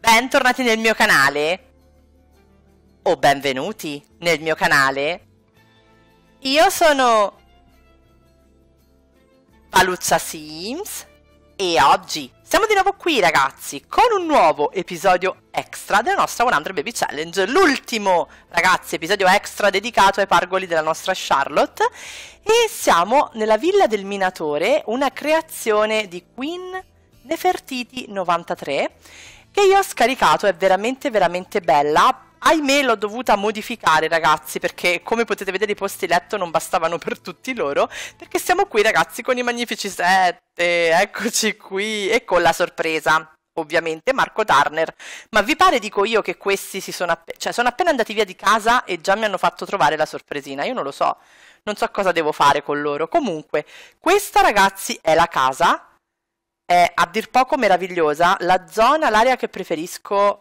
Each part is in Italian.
Bentornati nel mio canale. O benvenuti nel mio canale. Io sono... Paluzza Sims e oggi siamo di nuovo qui ragazzi con un nuovo episodio extra della nostra 100 Baby Challenge L'ultimo ragazzi episodio extra dedicato ai pargoli della nostra Charlotte E siamo nella villa del minatore una creazione di Queen Nefertiti 93 che io ho scaricato, è veramente veramente bella, ahimè l'ho dovuta modificare ragazzi perché come potete vedere i posti letto non bastavano per tutti loro perché siamo qui ragazzi con i magnifici 7, eccoci qui e con la sorpresa ovviamente Marco Turner. Ma vi pare, dico io, che questi si sono, app cioè, sono, appena andati via di casa e già mi hanno fatto trovare la sorpresina? Io non lo so, non so cosa devo fare con loro. Comunque, questa ragazzi è la casa è a dir poco meravigliosa la zona, l'area che preferisco.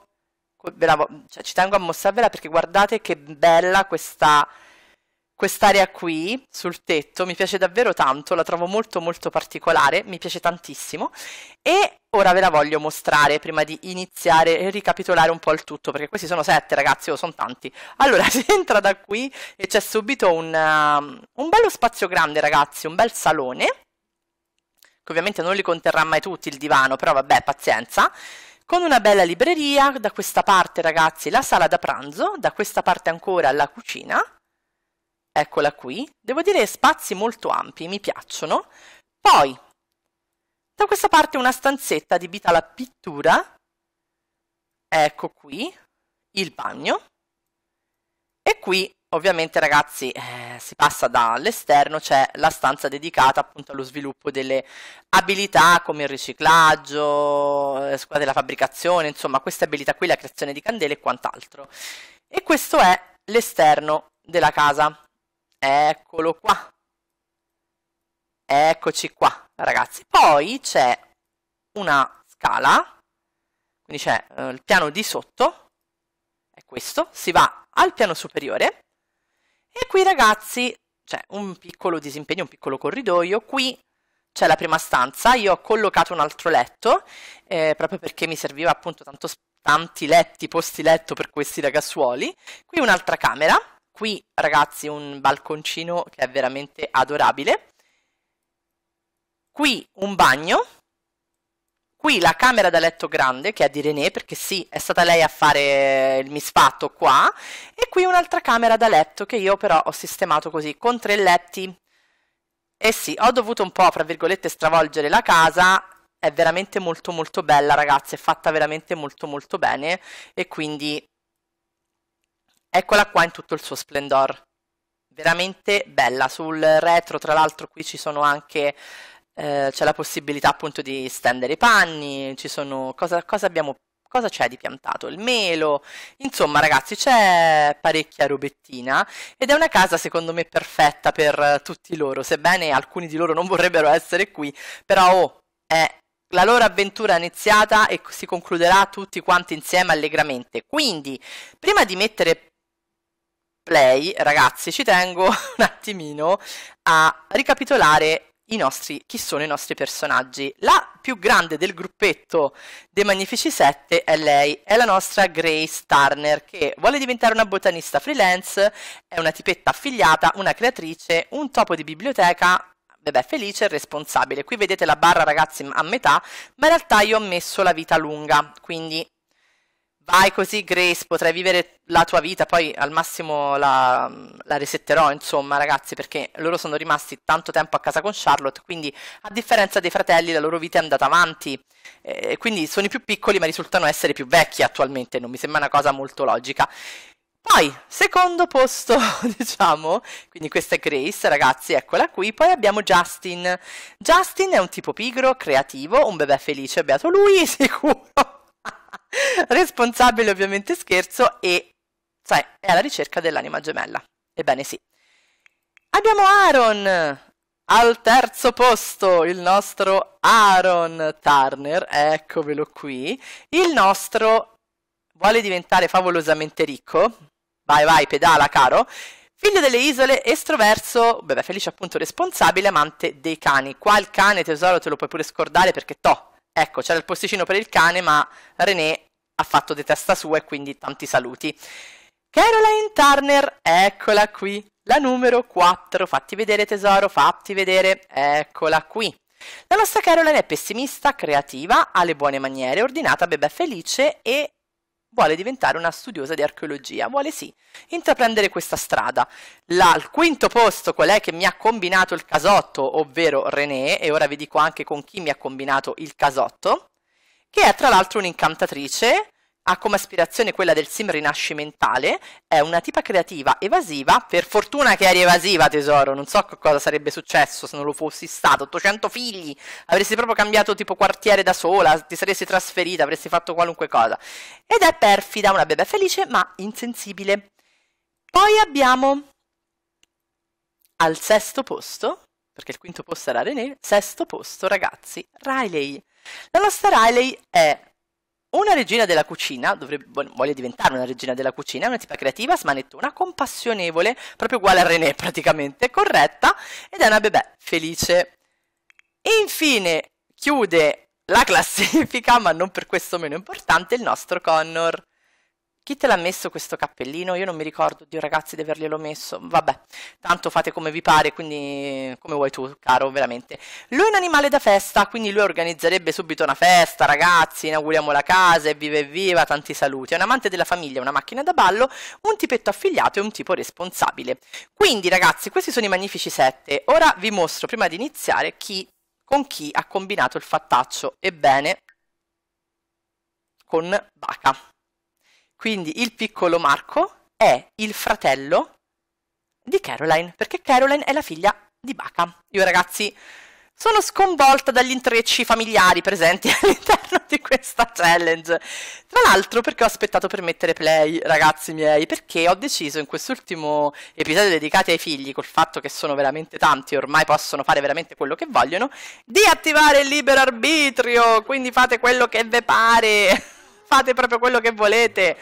La, cioè, ci tengo a mostrarvela perché guardate che bella questa quest'area qui sul tetto mi piace davvero tanto, la trovo molto molto particolare, mi piace tantissimo e ora ve la voglio mostrare prima di iniziare e ricapitolare un po' il tutto perché questi sono sette ragazzi, oh, sono tanti. Allora si entra da qui e c'è subito un, uh, un bello spazio grande ragazzi, un bel salone che ovviamente non li conterrà mai tutti il divano, però vabbè, pazienza con una bella libreria, da questa parte ragazzi la sala da pranzo, da questa parte ancora la cucina, eccola qui, devo dire spazi molto ampi, mi piacciono, poi da questa parte una stanzetta adibita alla pittura, ecco qui, il bagno, e qui Ovviamente ragazzi eh, si passa dall'esterno, c'è la stanza dedicata appunto allo sviluppo delle abilità come il riciclaggio, eh, della fabbricazione, insomma queste abilità qui, la creazione di candele e quant'altro. E questo è l'esterno della casa. Eccolo qua. Eccoci qua ragazzi. Poi c'è una scala, quindi c'è eh, il piano di sotto, è questo, si va al piano superiore e qui ragazzi c'è un piccolo disimpegno, un piccolo corridoio, qui c'è la prima stanza, io ho collocato un altro letto, eh, proprio perché mi serviva appunto tanto, tanti letti, posti letto per questi ragazzuoli. Qui un'altra camera, qui ragazzi un balconcino che è veramente adorabile. Qui un bagno, Qui la camera da letto grande, che è di René, perché sì, è stata lei a fare il misfatto qua, e qui un'altra camera da letto che io però ho sistemato così, con tre letti. E eh sì, ho dovuto un po', fra virgolette, stravolgere la casa, è veramente molto molto bella ragazzi, è fatta veramente molto molto bene, e quindi eccola qua in tutto il suo splendor veramente bella sul retro tra l'altro qui ci sono anche eh, c'è la possibilità appunto di stendere i panni, ci sono cosa, cosa abbiamo cosa c'è di piantato? Il melo. Insomma, ragazzi, c'è parecchia robettina ed è una casa secondo me perfetta per tutti loro, sebbene alcuni di loro non vorrebbero essere qui, però oh, è la loro avventura è iniziata e si concluderà tutti quanti insieme allegramente. Quindi, prima di mettere play, ragazzi, ci tengo un attimino a ricapitolare nostri, chi sono i nostri personaggi. La più grande del gruppetto dei Magnifici 7 è lei, è la nostra Grace Turner, che vuole diventare una botanista freelance, è una tipetta affiliata, una creatrice, un topo di biblioteca, beh, felice e responsabile. Qui vedete la barra ragazzi a metà, ma in realtà io ho messo la vita lunga, quindi vai così Grace, potrai vivere la tua vita, poi al massimo la, la, resetterò, insomma ragazzi, perché loro sono rimasti tanto tempo a casa con Charlotte, quindi a differenza dei fratelli la loro vita è andata avanti, eh, quindi sono i più piccoli ma risultano essere più vecchi attualmente, non mi sembra una cosa molto logica. Poi, secondo posto, diciamo, quindi questa è Grace, ragazzi, eccola qui. Poi abbiamo Justin. Justin è un tipo pigro, creativo, un bebè felice, beato lui, sicuro. Responsabile ovviamente scherzo e, sai, è alla ricerca dell'anima gemella. Ebbene sì. Abbiamo Aaron al terzo posto, il nostro Aaron Turner, eccovelo qui. Il nostro vuole diventare favolosamente ricco. Vai, vai, pedala, caro. Figlio delle isole, estroverso, beh, felice appunto responsabile, amante dei cani. Qua il cane, tesoro, te lo puoi pure scordare perché to. Ecco, c'era il posticino per il cane, ma René fatto di testa sua e quindi tanti saluti. Caroline Turner, eccola qui, la numero 4, fatti vedere tesoro, fatti vedere, eccola qui. La nostra Caroline è pessimista, creativa, ha le buone maniere, ordinata, bebè felice e vuole diventare una studiosa di archeologia, vuole sì intraprendere questa strada. La, al quinto posto colei che mi ha combinato il casotto, ovvero René, e ora vi dico anche con chi mi ha combinato il casotto, che è tra l'altro un'incantatrice, ha come aspirazione quella del sim rinascimentale, è una tipa creativa evasiva, per fortuna che eri evasiva tesoro, non so cosa sarebbe successo se non lo fossi stato, 800 figli, avresti proprio cambiato tipo quartiere da sola, ti saresti trasferita, avresti fatto qualunque cosa. Ed è perfida, una bebè felice ma insensibile. Poi abbiamo al sesto posto, perché il quinto posto era René, sesto posto ragazzi, Riley. La nostra Riley è una regina della cucina, dovrebbe, voglio diventare una regina della cucina, è una tipa creativa, smanettona, compassionevole, proprio uguale a René praticamente, corretta, ed è una bebè felice. E infine chiude la classifica, ma non per questo meno importante, il nostro Connor. Chi te l'ha messo questo cappellino? Io non mi ricordo, Dio ragazzi, di averglielo messo. Vabbè, tanto fate come vi pare, quindi come vuoi tu, caro, veramente. Lui è un animale da festa, quindi lui organizzerebbe subito una festa, ragazzi, inauguriamo la casa, evviva evviva, tanti saluti. È un amante della famiglia, una macchina da ballo, un tipetto affiliato e un tipo responsabile. Quindi ragazzi, questi sono i magnifici sette. Ora vi mostro, prima di iniziare, chi con chi ha combinato il fattaccio. Ebbene, con Baca. Quindi il piccolo Marco è il fratello di Caroline, perché Caroline è la figlia di Baca. Io ragazzi sono sconvolta dagli intrecci familiari presenti all'interno di questa challenge. Tra l'altro perché ho aspettato per mettere play, ragazzi miei, perché ho deciso in quest'ultimo episodio dedicato ai figli, col fatto che sono veramente tanti e ormai possono fare veramente quello che vogliono, di attivare il libero arbitrio, quindi fate quello che ve pare. fate proprio quello che volete,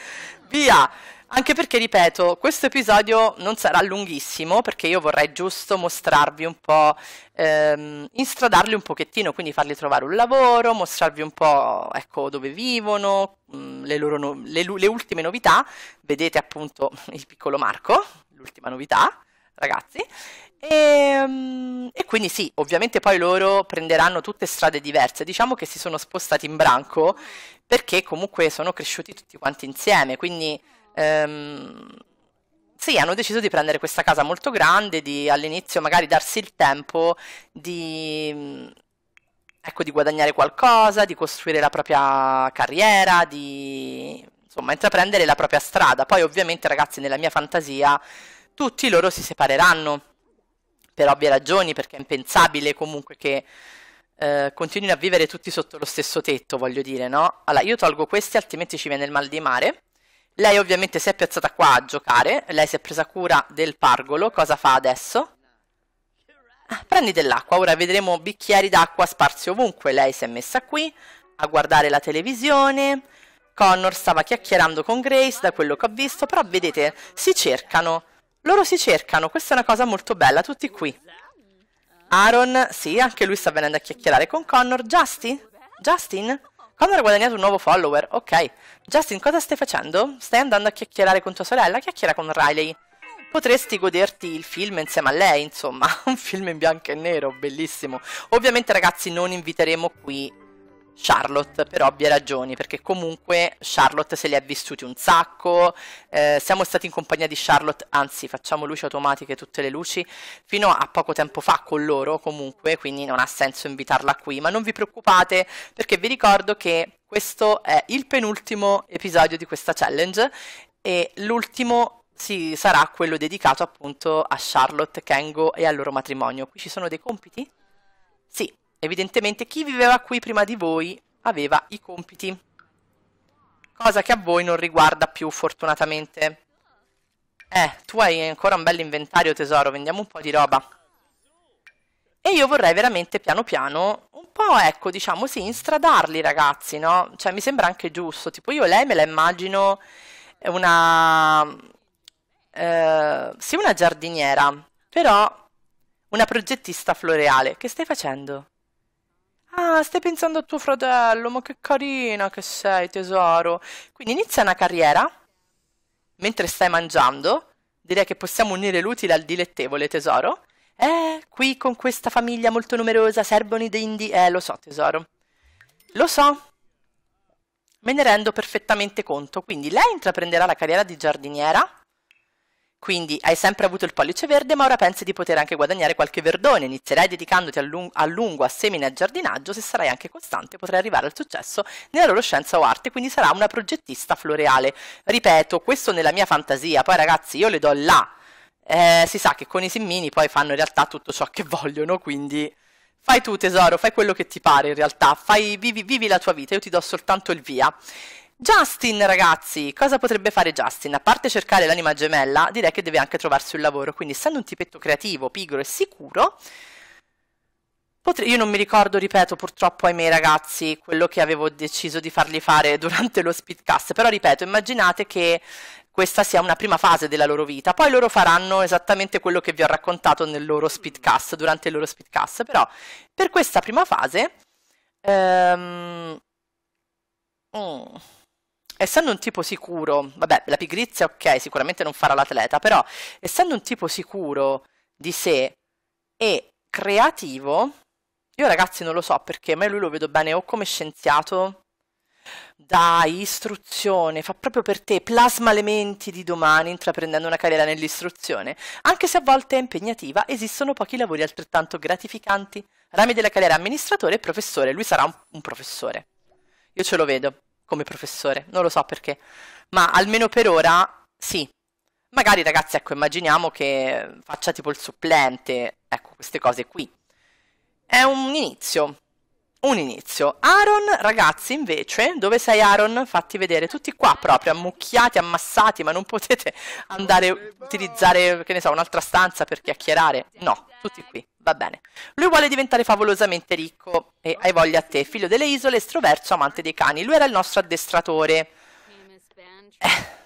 via. Anche perché, ripeto, questo episodio non sarà lunghissimo perché io vorrei giusto mostrarvi un po', ehm, instradarli un pochettino, quindi farli trovare un lavoro, mostrarvi un po' ecco, dove vivono, mh, mm, le, no- le, le ultime novità. Vedete appunto il piccolo Marco, l'ultima novità, ragazzi. E, ehm, e, quindi sì, ovviamente poi loro prenderanno tutte strade diverse. Diciamo che si sono spostati in branco perché comunque sono cresciuti tutti quanti insieme. Quindi ehm, sì, hanno deciso di prendere questa casa molto grande, di all'inizio magari darsi il tempo di, ecco, di guadagnare qualcosa, di costruire la propria carriera, di insomma intraprendere la propria strada. Poi ovviamente ragazzi nella mia fantasia tutti loro si separeranno per ovvie ragioni, perché è impensabile comunque che eh, continuino a vivere tutti sotto lo stesso tetto, voglio dire, no? Allora, io tolgo questi, altrimenti ci viene il mal di mare. Lei ovviamente si è piazzata qua a giocare, lei si è presa cura del pargolo, cosa fa adesso? Ah, prendi dell'acqua, ora vedremo bicchieri d'acqua sparsi ovunque, lei si è messa qui a guardare la televisione, Connor stava chiacchierando con Grace da quello che ho visto, però vedete, si cercano, loro si cercano, questa è una cosa molto bella, tutti qui. Aaron, sì, anche lui sta venendo a chiacchierare con Connor. Justin? Justin? Connor ha guadagnato un nuovo follower, ok. Justin, cosa stai facendo? Stai andando a chiacchierare con tua sorella? Chiacchiera con Riley. Potresti goderti il film insieme a lei, insomma, un film in bianco e nero, bellissimo. Ovviamente ragazzi non inviteremo qui Charlotte per ovvie ragioni, perché comunque Charlotte se li ha vissuti un sacco, eh, siamo stati in compagnia di Charlotte, anzi facciamo luci automatiche tutte le luci, fino a poco tempo fa con loro comunque, quindi non ha senso invitarla qui, ma non vi preoccupate perché vi ricordo che questo è il penultimo episodio di questa challenge e l'ultimo sì, sarà quello dedicato appunto a Charlotte, Kengo e al loro matrimonio. Qui ci sono dei compiti? Sì, Evidentemente chi viveva qui prima di voi aveva i compiti, cosa che a voi non riguarda più fortunatamente. Eh, tu hai ancora un bel inventario tesoro, vendiamo un po' di roba. E io vorrei veramente piano piano un po', ecco, diciamo, sì, instradarli ragazzi, no? Cioè mi sembra anche giusto, tipo io lei me la immagino una... Eh, sì, una giardiniera, però una progettista floreale. Che stai facendo? Ah, stai pensando a tuo fratello, ma che carina che sei, tesoro. Quindi inizia una carriera mentre stai mangiando. Direi che possiamo unire l'utile al dilettevole, tesoro. Eh, qui con questa famiglia molto numerosa servono i dindi. Eh, lo so, tesoro. Lo so. Me ne rendo perfettamente conto. Quindi lei intraprenderà la carriera di giardiniera quindi hai sempre avuto il pollice verde, ma ora pensi di poter anche guadagnare qualche verdone. Inizierai dedicandoti a, lung- a lungo a semina e a giardinaggio. Se sarai anche costante, potrai arrivare al successo nella loro scienza o arte. Quindi sarà una progettista floreale. Ripeto, questo nella mia fantasia. Poi, ragazzi, io le do là. Eh, si sa che con i simmini poi fanno in realtà tutto ciò che vogliono, quindi. Fai tu tesoro, fai quello che ti pare in realtà, fai, vivi, vivi la tua vita, io ti do soltanto il via. Justin, ragazzi, cosa potrebbe fare Justin? A parte cercare l'anima gemella, direi che deve anche trovarsi un lavoro. Quindi, essendo un tipetto creativo, pigro e sicuro, potre... io non mi ricordo, ripeto, purtroppo, ahimè, ragazzi, quello che avevo deciso di fargli fare durante lo speedcast. Però, ripeto, immaginate che questa sia una prima fase della loro vita. Poi loro faranno esattamente quello che vi ho raccontato nel loro speedcast, durante il loro speedcast. Però, per questa prima fase... Ehm... Mm essendo un tipo sicuro, vabbè, la pigrizia ok, sicuramente non farà l'atleta, però essendo un tipo sicuro di sé e creativo, io ragazzi non lo so perché, ma lui lo vedo bene o come scienziato, da istruzione, fa proprio per te, plasma le menti di domani intraprendendo una carriera nell'istruzione. Anche se a volte è impegnativa, esistono pochi lavori altrettanto gratificanti. Rami della carriera amministratore e professore, lui sarà un, un professore. Io ce lo vedo come professore, non lo so perché, ma almeno per ora sì. Magari ragazzi, ecco, immaginiamo che faccia tipo il supplente, ecco, queste cose qui. È un inizio, un inizio. Aaron, ragazzi, invece, dove sei Aaron? Fatti vedere, tutti qua proprio, ammucchiati, ammassati, ma non potete andare a utilizzare, che ne so, un'altra stanza per chiacchierare. No, tutti qui. Va bene. Lui vuole diventare favolosamente ricco e hai voglia a te, figlio delle isole, estroverso, amante dei cani. Lui era il nostro addestratore. Eh.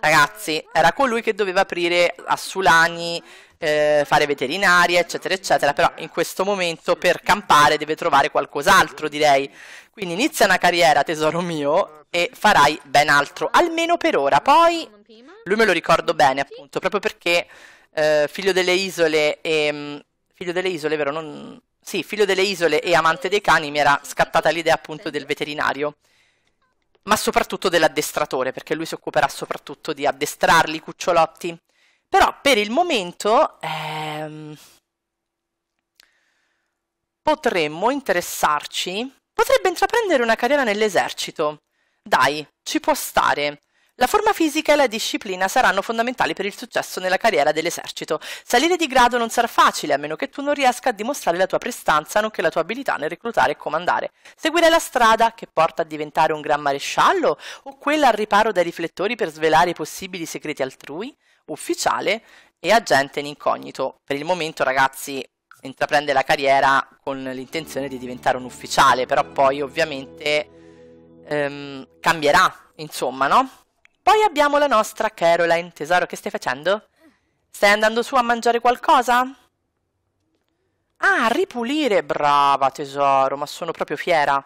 Ragazzi, era colui che doveva aprire a Sulani, eh, fare veterinaria, eccetera, eccetera. Però in questo momento per campare deve trovare qualcos'altro, direi. Quindi inizia una carriera, tesoro mio, e farai ben altro, almeno per ora. Poi, lui me lo ricordo bene, appunto, proprio perché eh, figlio delle isole e mm, Figlio delle isole, vero? Non... Sì, figlio delle isole e amante dei cani mi era scattata l'idea appunto del veterinario, ma soprattutto dell'addestratore, perché lui si occuperà soprattutto di addestrarli i cucciolotti. Però per il momento ehm, potremmo interessarci. Potrebbe intraprendere una carriera nell'esercito. Dai, ci può stare. La forma fisica e la disciplina saranno fondamentali per il successo nella carriera dell'esercito. Salire di grado non sarà facile, a meno che tu non riesca a dimostrare la tua prestanza nonché la tua abilità nel reclutare e comandare. Seguire la strada che porta a diventare un gran maresciallo o quella al riparo dai riflettori per svelare i possibili segreti altrui? Ufficiale e agente in incognito. Per il momento, ragazzi, intraprende la carriera con l'intenzione di diventare un ufficiale, però poi ovviamente ehm, cambierà, insomma, no? Poi abbiamo la nostra Caroline. Tesoro, che stai facendo? Stai andando su a mangiare qualcosa? Ah, ripulire! Brava, tesoro, ma sono proprio fiera.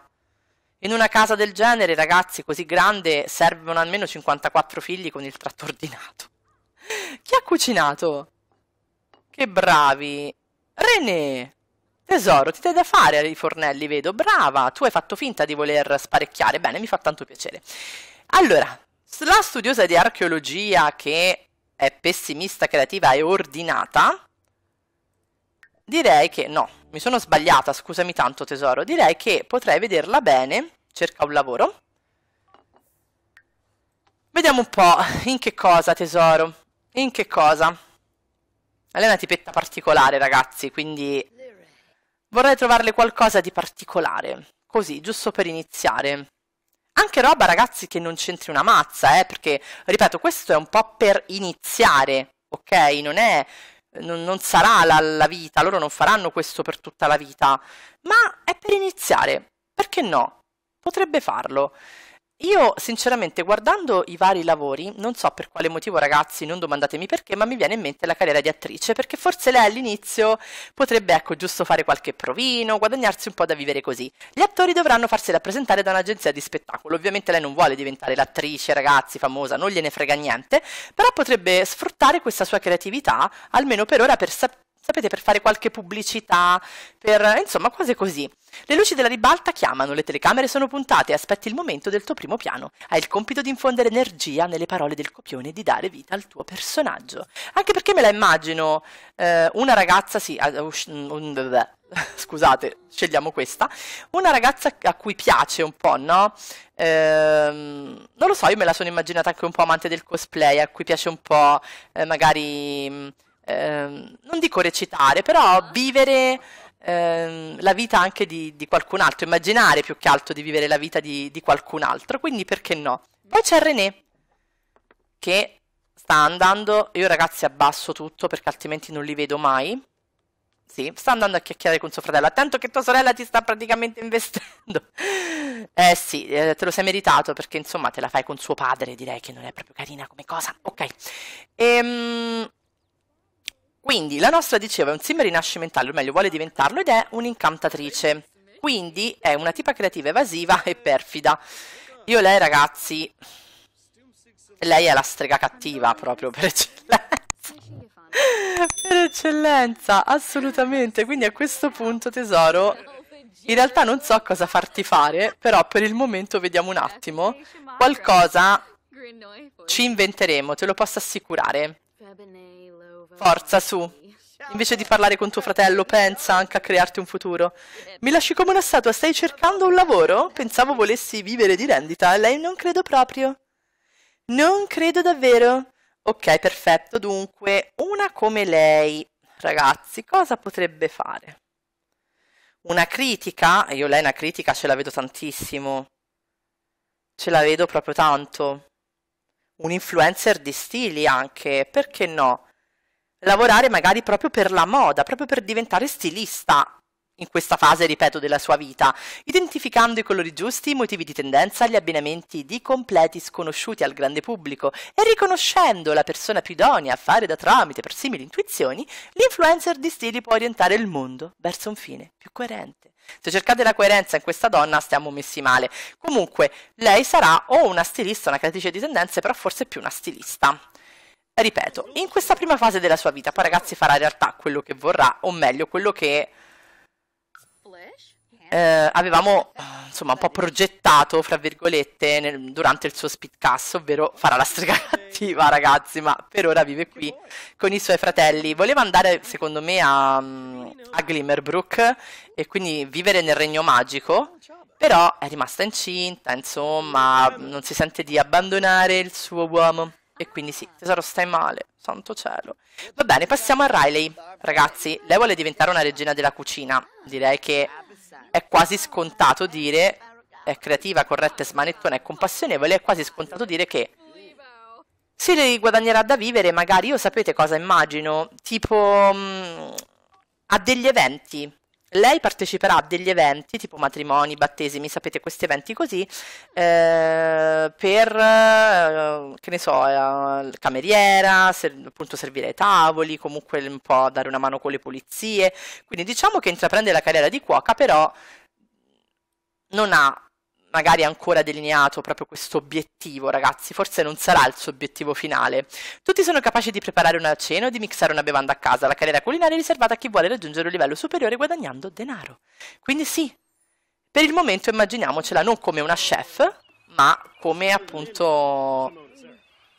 In una casa del genere, ragazzi, così grande, servono almeno 54 figli con il tratto ordinato. Chi ha cucinato? Che bravi! René! Tesoro, ti dai da fare ai fornelli, vedo. Brava, tu hai fatto finta di voler sparecchiare. Bene, mi fa tanto piacere. Allora, la studiosa di archeologia che è pessimista, creativa e ordinata, direi che no, mi sono sbagliata, scusami tanto tesoro, direi che potrei vederla bene, cerca un lavoro. Vediamo un po' in che cosa tesoro, in che cosa. Lei è una tipetta particolare ragazzi, quindi vorrei trovarle qualcosa di particolare, così, giusto per iniziare. Anche roba, ragazzi, che non c'entri una mazza, eh, perché, ripeto, questo è un po' per iniziare, ok? Non è non, sarà la, la, vita, loro non faranno questo per tutta la vita, ma è per iniziare, perché no? Potrebbe farlo. Io sinceramente guardando i vari lavori, non so per quale motivo ragazzi, non domandatemi perché, ma mi viene in mente la carriera di attrice, perché forse lei all'inizio potrebbe, ecco, giusto fare qualche provino, guadagnarsi un po' da vivere così. Gli attori dovranno farsi rappresentare da un'agenzia di spettacolo, ovviamente lei non vuole diventare l'attrice, ragazzi, famosa, non gliene frega niente, però potrebbe sfruttare questa sua creatività, almeno per ora, per, sapere sapete, per fare qualche pubblicità, per insomma cose così. Le luci della ribalta chiamano, le telecamere sono puntate, aspetti il momento del tuo primo piano. Hai il compito di infondere energia nelle parole del copione e di dare vita al tuo personaggio. Anche perché me la immagino eh, una ragazza, sì, uh, mm, scusate, scegliamo questa, una ragazza a cui piace un po', no? Ehm, non lo so, io me la sono immaginata anche un po' amante del cosplay, a cui piace un po' eh, magari mm, ehm, non dico recitare, però vivere ehm, la vita anche di, di, qualcun altro, immaginare più che altro di vivere la vita di, di qualcun altro, quindi perché no? Poi c'è René, che sta andando, io ragazzi abbasso tutto perché altrimenti non li vedo mai, sì, sta andando a chiacchierare con suo fratello. Attento che tua sorella ti sta praticamente investendo. Eh sì, eh, te lo sei meritato perché insomma te la fai con suo padre, direi che non è proprio carina come cosa. Ok. Ehm, quindi la nostra diceva è un sim rinascimentale, o meglio vuole diventarlo ed è un'incantatrice. Quindi è una tipa creativa evasiva e perfida. Io lei ragazzi, lei è la strega cattiva proprio per eccellenza. per eccellenza, assolutamente. Quindi a questo punto tesoro, in realtà non so cosa farti fare, però per il momento vediamo un attimo. Qualcosa ci inventeremo, te lo posso assicurare. Forza, su. Invece di parlare con tuo fratello, pensa anche a crearti un futuro. Mi lasci come una statua, stai cercando un lavoro? Pensavo volessi vivere di rendita, lei non credo proprio. Non credo davvero. Ok, perfetto, dunque, una come lei, ragazzi, cosa potrebbe fare? Una critica? Io lei una critica ce la vedo tantissimo. Ce la vedo proprio tanto. Un influencer di stili anche, perché no? lavorare magari proprio per la moda, proprio per diventare stilista in questa fase, ripeto, della sua vita, identificando i colori giusti, i motivi di tendenza, gli abbinamenti di completi sconosciuti al grande pubblico e riconoscendo la persona più idonea a fare da tramite per simili intuizioni, l'influencer di stili può orientare il mondo verso un fine più coerente. Se cercate la coerenza in questa donna stiamo messi male. Comunque, lei sarà o una stilista, una creatrice di tendenze, però forse più una stilista ripeto, in questa prima fase della sua vita, poi ragazzi farà in realtà quello che vorrà, o meglio, quello che eh, avevamo eh, insomma un po' progettato, fra virgolette, nel, durante il suo speedcast, ovvero farà la strega cattiva, ragazzi, ma per ora vive qui con i suoi fratelli. Voleva andare, secondo me, a, mm, a Glimmerbrook e quindi vivere nel regno magico, ah, però è rimasta incinta, insomma, non si sente di abbandonare il suo uomo. E quindi sì, tesoro stai male, santo cielo. Va bene, passiamo a Riley. Ragazzi, lei vuole diventare una regina della cucina. Direi che è quasi scontato dire... È creativa, corretta e smanettona e compassionevole. È quasi scontato dire che... Si guadagnerà da vivere, magari io sapete cosa immagino? Tipo... Mh, mm, a degli eventi lei parteciperà a degli eventi tipo matrimoni, battesimi, sapete questi eventi così, eh, per, eh, che ne so, eh, cameriera, ser- appunto servire ai tavoli, comunque un po' dare una mano con le pulizie. Quindi diciamo che intraprende la carriera di cuoca, però non ha magari ancora delineato proprio questo obiettivo, ragazzi, forse non sarà il suo obiettivo finale. Tutti sono capaci di preparare una cena o di mixare una bevanda a casa, la carriera culinaria è riservata a chi vuole raggiungere un livello superiore guadagnando denaro. Quindi sì, per il momento immaginiamocela non come una chef, ma come appunto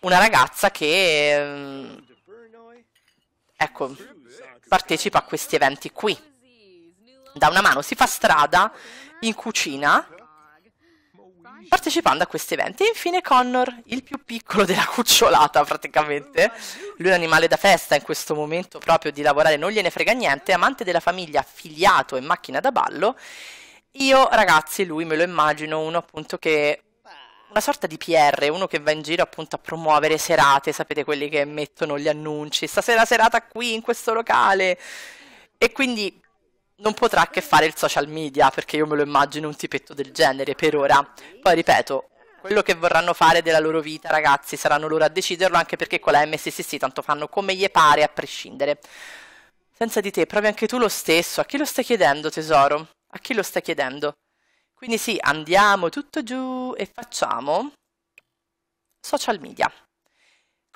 una ragazza che ehm, ecco, partecipa a questi eventi qui. Da una mano si fa strada in cucina partecipando a questi eventi. E infine Connor, il più piccolo della cucciolata praticamente. Lui è un animale da festa in questo momento proprio di lavorare, non gliene frega niente, amante della famiglia, affiliato e macchina da ballo. Io ragazzi, lui me lo immagino uno appunto che una sorta di PR, uno che va in giro appunto a promuovere serate, sapete quelli che mettono gli annunci, stasera serata qui in questo locale. E quindi non potrà che fare il social media, perché io me lo immagino un tipetto del genere per ora. Poi ripeto, quello che vorranno fare della loro vita, ragazzi, saranno loro a deciderlo, anche perché con la MSSC tanto fanno come gli pare a prescindere. Senza di te, provi anche tu lo stesso. A chi lo stai chiedendo, tesoro? A chi lo stai chiedendo? Quindi sì, andiamo tutto giù e facciamo social media.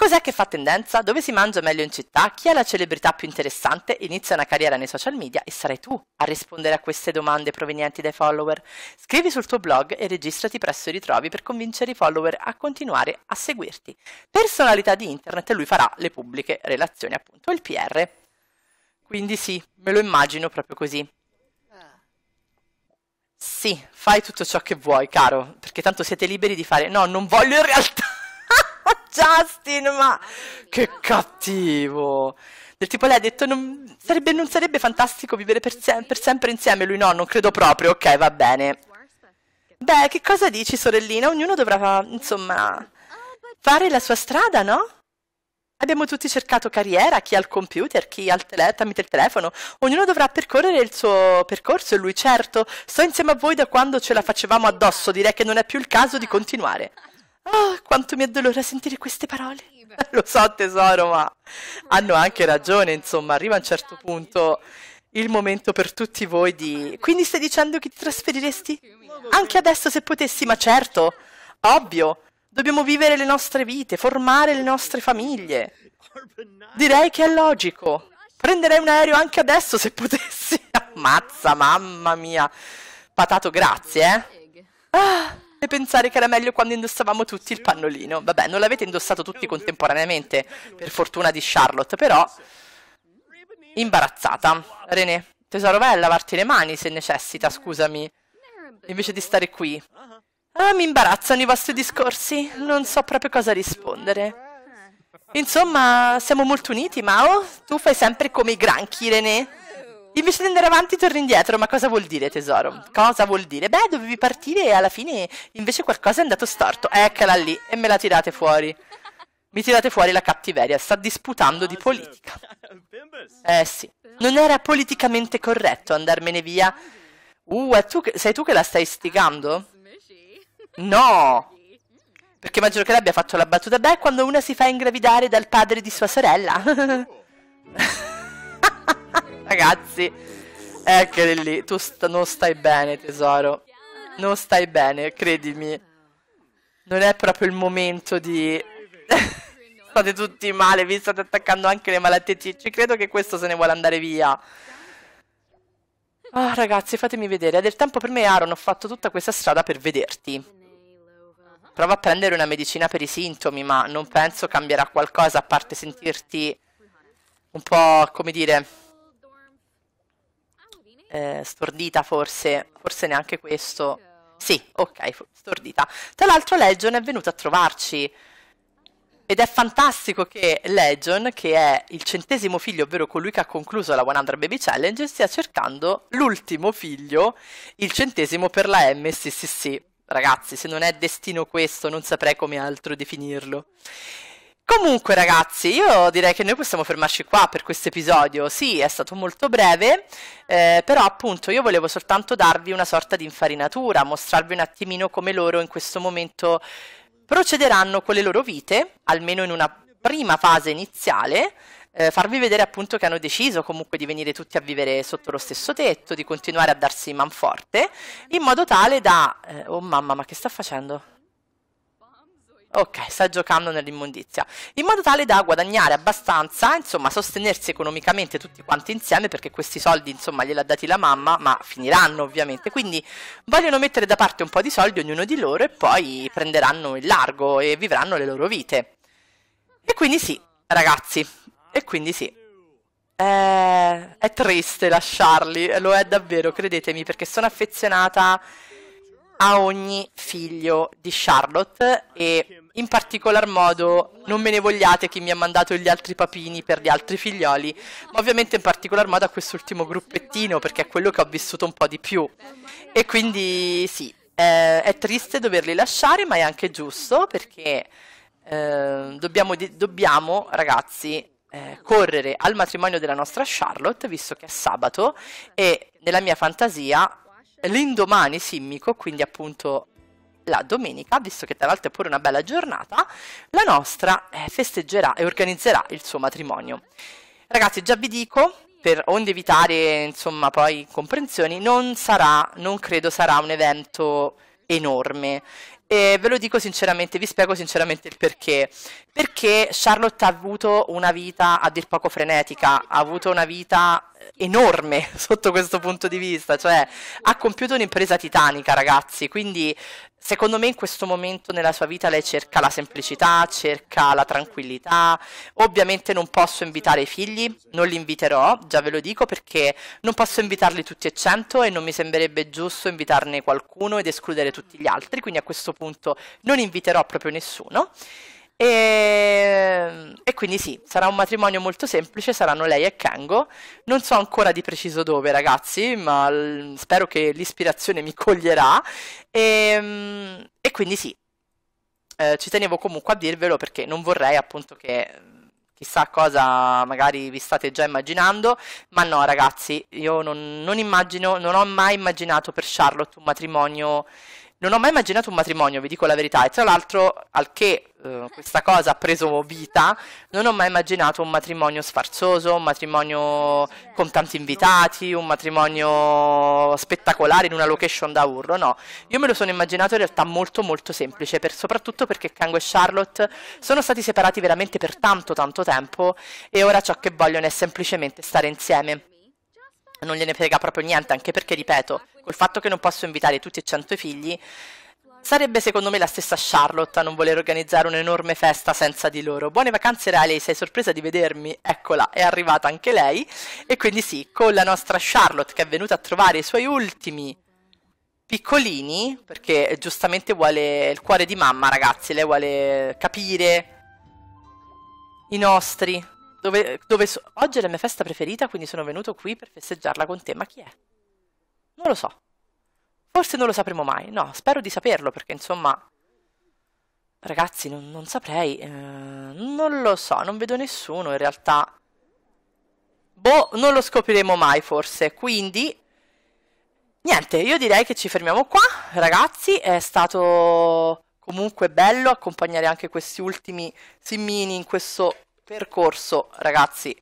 Cos'è che fa tendenza? Dove si mangia meglio in città? Chi è la celebrità più interessante? Inizia una carriera nei social media e sarai tu a rispondere a queste domande provenienti dai follower. Scrivi sul tuo blog e registrati presso i ritrovi per convincere i follower a continuare a seguirti. Personalità di internet e lui farà le pubbliche relazioni, appunto, il PR. Quindi sì, me lo immagino proprio così. Sì, fai tutto ciò che vuoi, caro, perché tanto siete liberi di fare no, non voglio in realtà Justin, ma che cattivo! Del tipo lei ha detto, non sarebbe, non sarebbe fantastico vivere per, se per sempre insieme? Lui no, non credo proprio, ok, va bene. Beh, che cosa dici, sorellina? Ognuno dovrà, insomma, ah, fare la sua strada, no? Abbiamo tutti cercato carriera, chi al computer, chi al tele tramite il telefono. Ognuno dovrà percorrere il suo percorso e lui, certo, sto insieme a voi da quando ce la facevamo addosso, direi che non è più il caso di continuare. Oh, quanto mi addolora sentire queste parole. Lo so tesoro, ma hanno anche ragione, insomma, arriva a un certo punto il momento per tutti voi di... Quindi stai dicendo che ti trasferiresti? Anche adesso se potessi, ma certo, ovvio, dobbiamo vivere le nostre vite, formare le nostre famiglie. Direi che è logico. Prenderei un aereo anche adesso se potessi. Ammazza, mamma mia. Patato, grazie, eh. Ah e pensare che era meglio quando indossavamo tutti il pannolino. Vabbè, non l'avete indossato tutti contemporaneamente, per fortuna di Charlotte, però imbarazzata. René, tesoro, vai a lavarti le mani se necessita, scusami, invece di stare qui. Ah, mi imbarazzano i vostri discorsi, non so proprio cosa rispondere. Insomma, siamo molto uniti, Mao. Tu fai sempre come i granchi, René. Invece di andare avanti torni indietro, ma cosa vuol dire tesoro? Cosa vuol dire? Beh, dovevi partire e alla fine invece qualcosa è andato storto. Eccola lì, e me la tirate fuori. Mi tirate fuori la cattiveria, sta disputando di politica. Eh sì, non era politicamente corretto andarmene via. Uh, tu che, sei tu che la stai stigando? No! Perché immagino che l'abbia fatto la battuta. Beh, quando una si fa ingravidare dal padre di sua sorella. Ragazzi, eccoli eh, lì, tu st non stai bene tesoro, non stai bene, credimi. Non è proprio il momento di... state tutti male, vi state attaccando anche le malattie, ci credo che questo se ne vuole andare via. oh, ragazzi, fatemi vedere. È del tempo per me, Aaron. Ho fatto tutta questa strada per vederti. Prova a prendere una medicina per i sintomi, ma non penso cambierà qualcosa a parte sentirti un po', come dire, eh, stordita forse, forse neanche questo. Sì, ok, stordita. Tra l'altro Legion è venuta a trovarci ed è fantastico che Legion, che è il centesimo figlio, ovvero colui che ha concluso la 100 Baby Challenge, stia cercando l'ultimo figlio, il centesimo per la MSCC. Ragazzi, se non è destino questo, non saprei come altro definirlo. Comunque ragazzi, io direi che noi possiamo fermarci qua per questo episodio. Sì, è stato molto breve, eh, però appunto io volevo soltanto darvi una sorta di infarinatura, mostrarvi un attimino come loro in questo momento procederanno con le loro vite, almeno in una prima fase iniziale, eh, farvi vedere appunto che hanno deciso comunque di venire tutti a vivere sotto lo stesso tetto, di continuare a darsi manforte, in modo tale da... Eh, oh mamma, ma che sta facendo? ok, sta giocando nell'immondizia, in modo tale da guadagnare abbastanza, insomma, sostenersi economicamente tutti quanti insieme, perché questi soldi, insomma, gliel'ha dati la mamma, ma finiranno ovviamente, quindi vogliono mettere da parte un po' di soldi ognuno di loro e poi prenderanno il largo e vivranno le loro vite. E quindi sì, ragazzi, e quindi sì, eh, è triste lasciarli, lo è davvero, credetemi, perché sono affezionata a ogni figlio di Charlotte e in particolar modo non me ne vogliate chi mi ha mandato gli altri papini per gli altri figlioli, ma ovviamente in particolar modo a quest'ultimo gruppettino perché è quello che ho vissuto un po' di più. E quindi sì, eh, è triste doverli lasciare, ma è anche giusto perché eh, dobbiamo, dobbiamo, ragazzi, eh, correre al matrimonio della nostra Charlotte, visto che è sabato, e nella mia fantasia l'indomani simmico, quindi appunto la domenica, visto che tra l'altro è pure una bella giornata, la nostra eh, festeggerà e organizzerà il suo matrimonio. Ragazzi, già vi dico, per onde evitare insomma poi comprensioni, non sarà, non credo sarà un evento enorme e ve lo dico sinceramente, vi spiego sinceramente il perché. Perché Charlotte ha avuto una vita a dir poco frenetica, ha avuto una vita eh, enorme sotto questo punto di vista, cioè ha compiuto un'impresa titanica, ragazzi, quindi secondo me in questo momento nella sua vita lei cerca la semplicità, cerca la tranquillità. Ovviamente non posso invitare i figli, non li inviterò, già ve lo dico perché non posso invitarli tutti e cento e non mi sembrerebbe giusto invitarne qualcuno ed escludere tutti gli altri, quindi a questo punto punto non inviterò proprio nessuno. E, ehm, e, quindi sì, sarà un matrimonio molto semplice, saranno lei e Kengo. Non so ancora di preciso dove, ragazzi, ma l- spero che l'ispirazione mi coglierà. E, ehm, e quindi sì, eh, ci tenevo comunque a dirvelo perché non vorrei appunto che chissà cosa magari vi state già immaginando, ma no ragazzi, io non, non immagino, non ho mai immaginato per Charlotte un matrimonio non ho mai immaginato un matrimonio, vi dico la verità, e tra l'altro al che eh, questa cosa ha preso vita, non ho mai immaginato un matrimonio sfarzoso, un matrimonio con tanti invitati, un matrimonio spettacolare in una location da urlo, no. Io me lo sono immaginato in realtà molto molto semplice, per, soprattutto perché Kango e Charlotte sono stati separati veramente per tanto tanto tempo e ora ciò che vogliono è semplicemente stare insieme non gliene frega proprio niente, anche perché, ripeto, il fatto che non posso invitare tutti e cento i figli, Sarebbe secondo me la stessa Charlotte a non voler organizzare un'enorme festa senza di loro. Buone vacanze Riley, sei sorpresa di vedermi? Eccola, è arrivata anche lei. E quindi sì, con la nostra Charlotte che è venuta a trovare i suoi ultimi piccolini, perché giustamente vuole il cuore di mamma ragazzi, lei vuole capire i nostri. Dove, dove so Oggi è la mia festa preferita, quindi sono venuto qui per festeggiarla con te, ma chi è? Non lo so. Forse non lo sapremo mai. No, spero di saperlo perché insomma... Ragazzi, non, non saprei. Eh, non lo so, non vedo nessuno in realtà. Boh, non lo scopriremo mai forse. Quindi, niente, io direi che ci fermiamo qua. Ragazzi, è stato comunque bello accompagnare anche questi ultimi simmini in questo percorso, ragazzi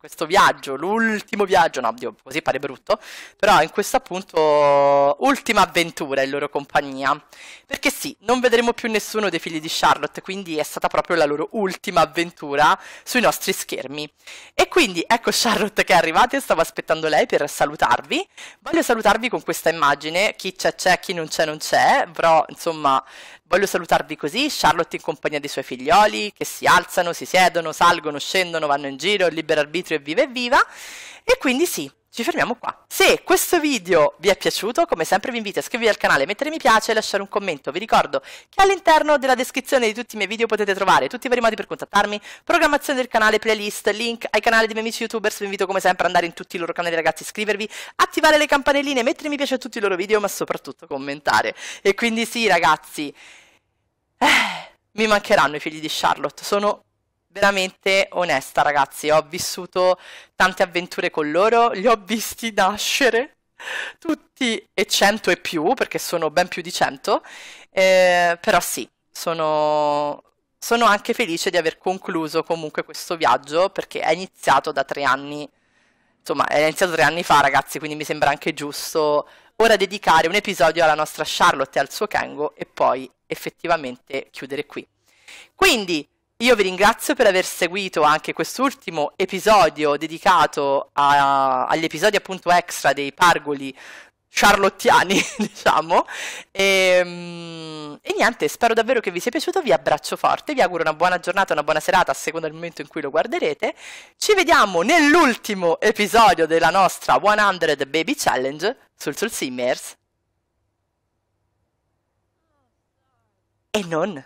questo viaggio, l'ultimo viaggio, no, Dio, così pare brutto, però in questo appunto ultima avventura in loro compagnia. Perché sì, non vedremo più nessuno dei figli di Charlotte, quindi è stata proprio la loro ultima avventura sui nostri schermi. E quindi ecco Charlotte che è arrivata, io stavo aspettando lei per salutarvi. Voglio salutarvi con questa immagine, chi c'è c'è, chi non c'è non c'è, però insomma Voglio salutarvi così, Charlotte in compagnia dei suoi figlioli, che si alzano, si siedono, salgono, scendono, vanno in giro, libero arbitrio e viva e viva. E quindi sì, ci fermiamo qua. Se questo video vi è piaciuto, come sempre vi invito a iscrivervi al canale, mettere mi piace e lasciare un commento. Vi ricordo che all'interno della descrizione di tutti i miei video potete trovare tutti i vari modi per contattarmi, programmazione del canale, playlist, link ai canali dei miei amici youtubers. Vi invito come sempre ad andare in tutti i loro canali ragazzi, iscrivervi, attivare le campanelline, mettere mi piace a tutti i loro video, ma soprattutto commentare. E quindi sì ragazzi, eh, mi mancheranno i figli di Charlotte, sono veramente onesta, ragazzi. Ho vissuto tante avventure con loro, li ho visti nascere tutti e cento e più, perché sono ben più di cento. Eh, però sì, sono, sono anche felice di aver concluso comunque questo viaggio perché è iniziato da tre anni. Insomma, è iniziato tre anni fa, ragazzi, quindi mi sembra anche giusto ora dedicare un episodio alla nostra Charlotte e al suo Kengo e poi effettivamente chiudere qui. Quindi, io vi ringrazio per aver seguito anche quest'ultimo episodio dedicato a, agli episodi appunto extra dei pargoli charlottiani, diciamo. E, ehm, e, niente, spero davvero che vi sia piaciuto, vi abbraccio forte, vi auguro una buona giornata, una buona serata a seconda del momento in cui lo guarderete. Ci vediamo nell'ultimo episodio della nostra 100 Baby Challenge sul Soul Simmers. E non.